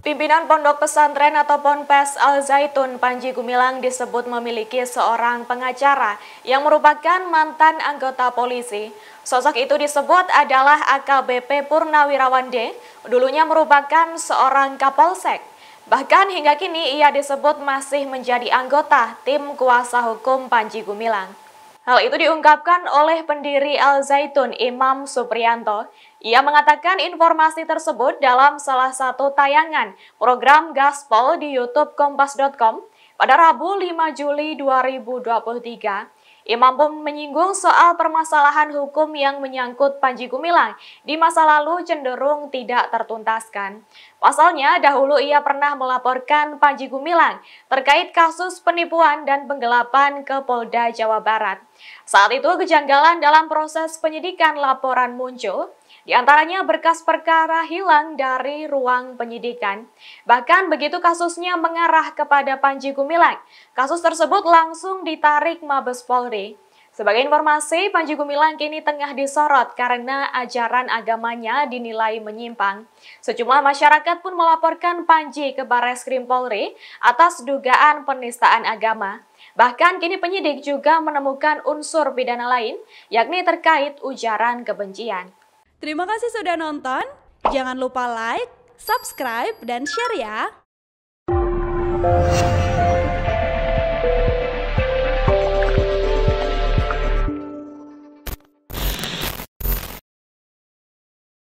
Pimpinan Pondok Pesantren atau Ponpes Al Zaitun Panji Gumilang disebut memiliki seorang pengacara yang merupakan mantan anggota polisi. Sosok itu disebut adalah AKBP Purnawirawan D, dulunya merupakan seorang Kapolsek. Bahkan hingga kini ia disebut masih menjadi anggota tim kuasa hukum Panji Gumilang. Hal itu diungkapkan oleh pendiri Al Zaitun Imam Suprianto. Ia mengatakan informasi tersebut dalam salah satu tayangan program Gaspol di YouTube Kompas.com pada Rabu 5 Juli 2023. Imam pun menyinggung soal permasalahan hukum yang menyangkut Panji Gumilang di masa lalu cenderung tidak tertuntaskan. Pasalnya, dahulu ia pernah melaporkan Panji Gumilang terkait kasus penipuan dan penggelapan ke Polda Jawa Barat. Saat itu, kejanggalan dalam proses penyidikan laporan muncul, di antaranya berkas perkara hilang dari ruang penyidikan. Bahkan begitu kasusnya mengarah kepada Panji Gumilang, kasus tersebut langsung ditarik Mabes Polri. Sebagai informasi, Panji Gumilang kini tengah disorot karena ajaran agamanya dinilai menyimpang. Sejumlah masyarakat pun melaporkan Panji ke Bares Krim Polri atas dugaan penistaan agama. Bahkan kini penyidik juga menemukan unsur pidana lain, yakni terkait ujaran kebencian. Terima kasih sudah nonton, jangan lupa like, subscribe, dan share ya!